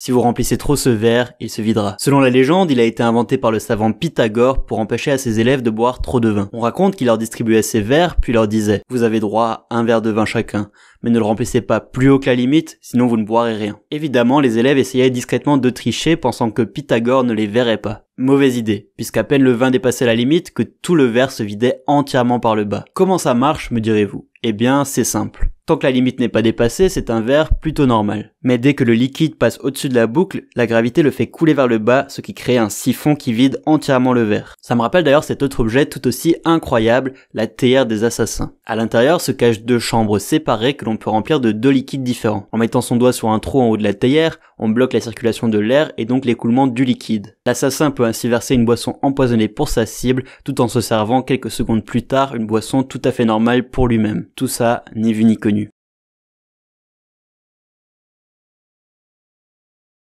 Si vous remplissez trop ce verre, il se videra. Selon la légende, il a été inventé par le savant Pythagore pour empêcher à ses élèves de boire trop de vin. On raconte qu'il leur distribuait ces verres puis leur disait "Vous avez droit à un verre de vin chacun, mais ne le remplissez pas plus haut que la limite, sinon vous ne boirez rien." Évidemment, les élèves essayaient discrètement de tricher pensant que Pythagore ne les verrait pas. Mauvaise idée, puisqu'à peine le vin dépassait la limite que tout le verre se vidait entièrement par le bas. Comment ça marche, me direz-vous Eh bien, c'est simple. Tant que la limite n'est pas dépassée, c'est un verre plutôt normal. Mais dès que le liquide passe au-dessus de la boucle, la gravité le fait couler vers le bas, ce qui crée un siphon qui vide entièrement le verre. Ça me rappelle d'ailleurs cet autre objet tout aussi incroyable, la théière des assassins. À l'intérieur se cachent deux chambres séparées que l'on peut remplir de deux liquides différents. En mettant son doigt sur un trou en haut de la théière, on bloque la circulation de l'air et donc l'écoulement du liquide. L'assassin peut ainsi verser une boisson empoisonnée pour sa cible, tout en se servant quelques secondes plus tard une boisson tout à fait normale pour lui-même. Tout ça, ni vu ni connu.